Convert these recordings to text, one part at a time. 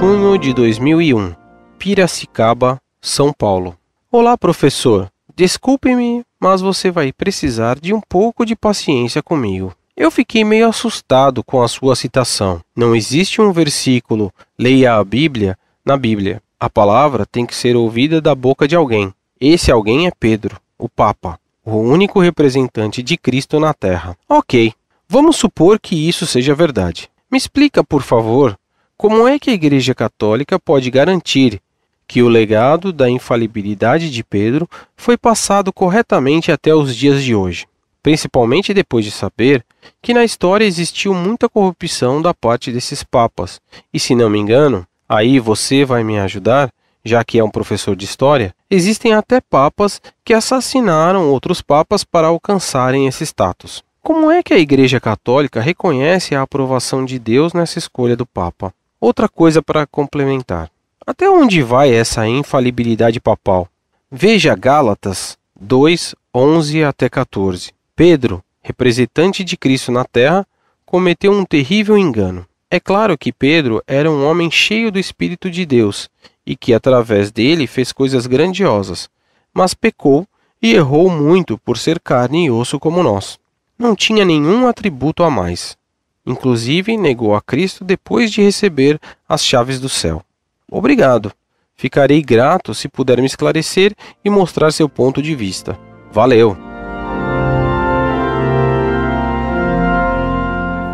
junho de 2001, Piracicaba, São Paulo. Olá, professor. Desculpe-me, mas você vai precisar de um pouco de paciência comigo. Eu fiquei meio assustado com a sua citação. Não existe um versículo, leia a Bíblia, na Bíblia. A palavra tem que ser ouvida da boca de alguém. Esse alguém é Pedro, o Papa, o único representante de Cristo na Terra. Ok, vamos supor que isso seja verdade. Me explica, por favor, como é que a Igreja Católica pode garantir que o legado da infalibilidade de Pedro foi passado corretamente até os dias de hoje? principalmente depois de saber que na história existiu muita corrupção da parte desses papas. E se não me engano, aí você vai me ajudar, já que é um professor de história, existem até papas que assassinaram outros papas para alcançarem esse status. Como é que a Igreja Católica reconhece a aprovação de Deus nessa escolha do Papa? Outra coisa para complementar. Até onde vai essa infalibilidade papal? Veja Gálatas 2, 11 até 14. Pedro, representante de Cristo na terra, cometeu um terrível engano. É claro que Pedro era um homem cheio do Espírito de Deus e que através dele fez coisas grandiosas, mas pecou e errou muito por ser carne e osso como nós. Não tinha nenhum atributo a mais. Inclusive, negou a Cristo depois de receber as chaves do céu. Obrigado. Ficarei grato se puder me esclarecer e mostrar seu ponto de vista. Valeu!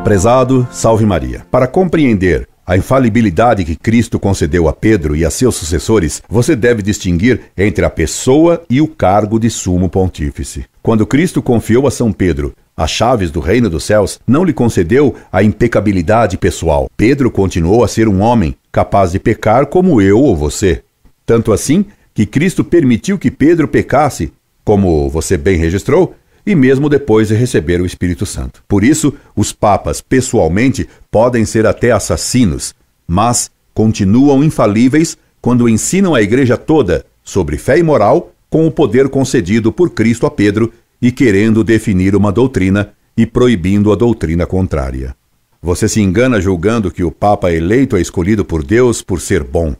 Prezado, salve Maria. Para compreender a infalibilidade que Cristo concedeu a Pedro e a seus sucessores, você deve distinguir entre a pessoa e o cargo de sumo pontífice. Quando Cristo confiou a São Pedro as chaves do reino dos céus, não lhe concedeu a impecabilidade pessoal. Pedro continuou a ser um homem capaz de pecar como eu ou você. Tanto assim que Cristo permitiu que Pedro pecasse, como você bem registrou, e mesmo depois de receber o Espírito Santo. Por isso, os papas, pessoalmente, podem ser até assassinos, mas continuam infalíveis quando ensinam a igreja toda sobre fé e moral com o poder concedido por Cristo a Pedro e querendo definir uma doutrina e proibindo a doutrina contrária. Você se engana julgando que o Papa eleito é escolhido por Deus por ser bom.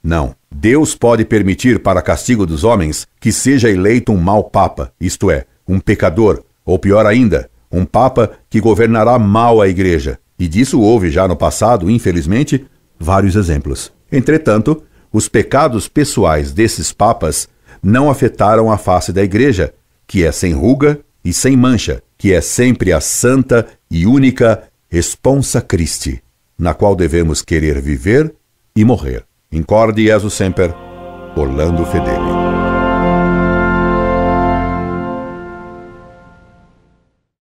Não. Deus pode permitir para castigo dos homens que seja eleito um mau Papa, isto é, um pecador, ou pior ainda, um Papa que governará mal a Igreja. E disso houve já no passado, infelizmente, vários exemplos. Entretanto, os pecados pessoais desses papas não afetaram a face da Igreja, que é sem ruga e sem mancha, que é sempre a santa e única responsa Christi, na qual devemos querer viver e morrer. Incorde Jesus Semper, Orlando Fedeli.